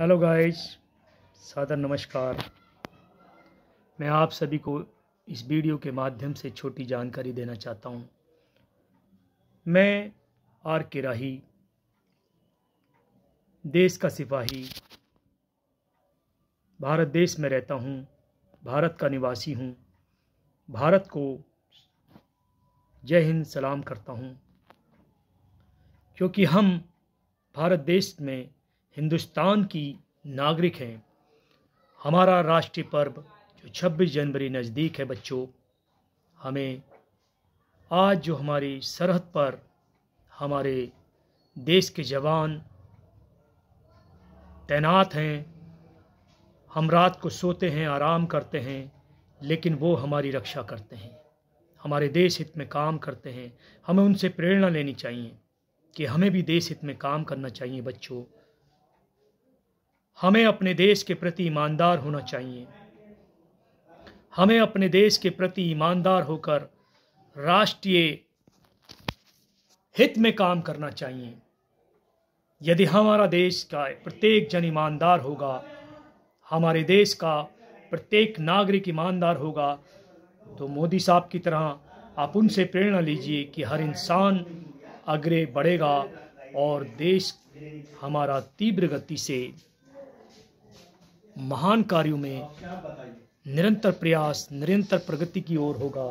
hello guys सादर नमस्कार मैं आप सभी को इस वीडियो के माध्यम से छोटी जानकारी देना चाहता हूँ मैं आर के राही देश का सिपाही भारत देश में रहता हूँ भारत का निवासी हूँ भारत को जय हिंद सलाम करता हूँ क्योंकि हम भारत देश में हिंदुस्तान की नागरिक हैं हमारा राष्ट्रीय पर्व जो 26 जनवरी नज़दीक है बच्चों हमें आज जो हमारी सरहद पर हमारे देश के जवान तैनात हैं हम रात को सोते हैं आराम करते हैं लेकिन वो हमारी रक्षा करते हैं हमारे देश हित में काम करते हैं हमें उनसे प्रेरणा लेनी चाहिए कि हमें भी देश हित में काम करना चाहिए बच्चों हमें अपने देश के प्रति ईमानदार होना चाहिए हमें अपने देश के प्रति ईमानदार होकर राष्ट्रीय हित में काम करना चाहिए यदि हमारा देश का प्रत्येक जन ईमानदार होगा हमारे देश का प्रत्येक नागरिक ईमानदार होगा तो मोदी साहब की तरह आप उनसे प्रेरणा लीजिए कि हर इंसान अग्रे बढ़ेगा और देश हमारा तीव्र गति से महान कार्यों में निरंतर प्रयास निरंतर प्रगति की ओर होगा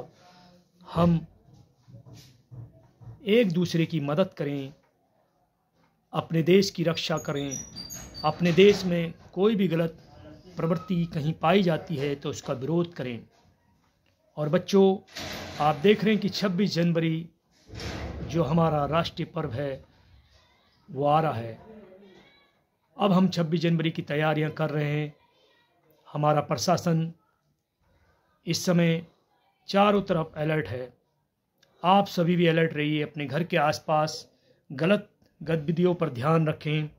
हम एक दूसरे की मदद करें अपने देश की रक्षा करें अपने देश में कोई भी गलत प्रवृत्ति कहीं पाई जाती है तो उसका विरोध करें और बच्चों आप देख रहे हैं कि 26 जनवरी जो हमारा राष्ट्रीय पर्व है वो आ रहा है अब हम 26 जनवरी की तैयारियां कर रहे हैं हमारा प्रशासन इस समय चारों तरफ अलर्ट है आप सभी भी अलर्ट रहिए अपने घर के आसपास गलत गतिविधियों पर ध्यान रखें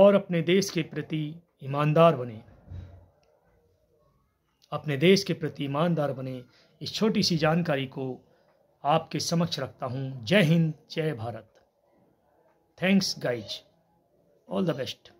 और अपने देश के प्रति ईमानदार बने अपने देश के प्रति ईमानदार बने इस छोटी सी जानकारी को आपके समक्ष रखता हूँ जय हिंद जय Bharat thanks guys all the best